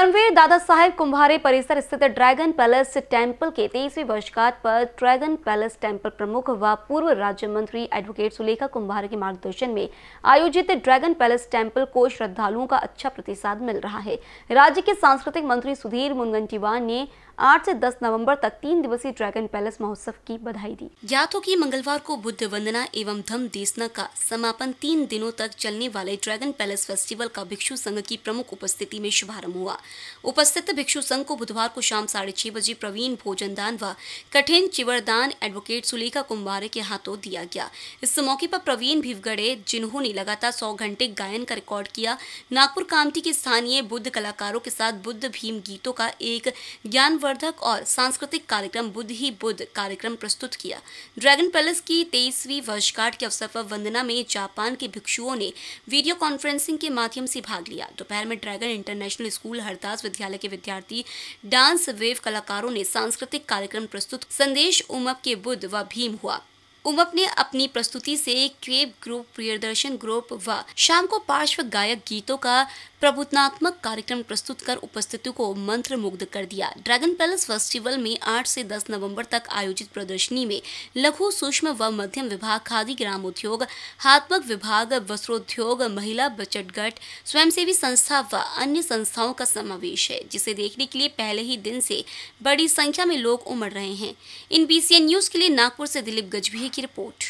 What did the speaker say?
कर्मवीर दादा साहेब कुंभारे परिसर स्थित ड्रैगन पैलेस टेम्पल के तेईसवीं वर्षगांठ पर ड्रैगन पैलेस टेम्पल प्रमुख व पूर्व राज्य मंत्री एडवोकेट सुलेखा कुंभारे के मार्गदर्शन में आयोजित ड्रैगन पैलेस टेम्पल को श्रद्धालुओं का अच्छा प्रतिसाद मिल रहा है राज्य के सांस्कृतिक मंत्री सुधीर मुनगंटीवार ने 8 से 10 नवंबर तक तीन दिवसीय ड्रैगन पैलेस महोत्सव की बधाई दी ज्ञात हो की मंगलवार को बुद्ध वंदना एवं धम देशना का समापन तीन दिनों तक चलने वाले ड्रैगन पैलेस फेस्टिवल का भिक्षु संघ की प्रमुख उपस्थिति में शुभारंभ हुआ उपस्थित भिक्षु संघ को बुधवार को शाम साढ़े छह बजे प्रवीण भोजन दान व कठिन चिवरदान एडवोकेट सुलेखा कुम्बारे के हाथों दिया गया इस मौके पर प्रवीण भिवगड़े जिन्होंने लगातार सौ घंटे गायन का रिकॉर्ड किया नागपुर कामती के स्थानीय बुद्ध कलाकारों के साथ बुद्ध भीम गीतों का एक ज्ञानवर्धक और सांस्कृतिक कार्यक्रम बुद्ध ही बुद्ध कार्यक्रम प्रस्तुत किया ड्रैगन पैलेस की तेईसवीं वर्षगांठ के अवसर पर वंदना में जापान के भिक्षुओं ने वीडियो कॉन्फ्रेंसिंग के माध्यम से भाग लिया दोपहर में ड्रैगन इंटरनेशनल स्कूल हर हरिदास विद्यालय के विद्यार्थी डांस वेव कलाकारों ने सांस्कृतिक कार्यक्रम प्रस्तुत संदेश उमक के बुद्ध व भीम हुआ उमप ने अपनी प्रस्तुति से क्वेब ग्रुप प्रियदर्शन ग्रुप व शाम को पार्श्व गायक गीतों का प्रबुतनात्मक कार्यक्रम प्रस्तुत कर उपस्थितों को मंत्र मुग्ध कर दिया ड्रैगन पैलेस फेस्टिवल में 8 से 10 नवंबर तक आयोजित प्रदर्शनी में लघु सूक्ष्म व मध्यम विभाग खादी ग्राम उद्योग हाथमक विभाग वस्त्रोद्योग महिला बचत गट स्वयंसेवी संस्था व अन्य संस्थाओं का समावेश है जिसे देखने के लिए पहले ही दिन से बड़ी संख्या में लोग उमड़ रहे हैं इन बी न्यूज के लिए नागपुर से दिलीप गजभी की रिपोर्ट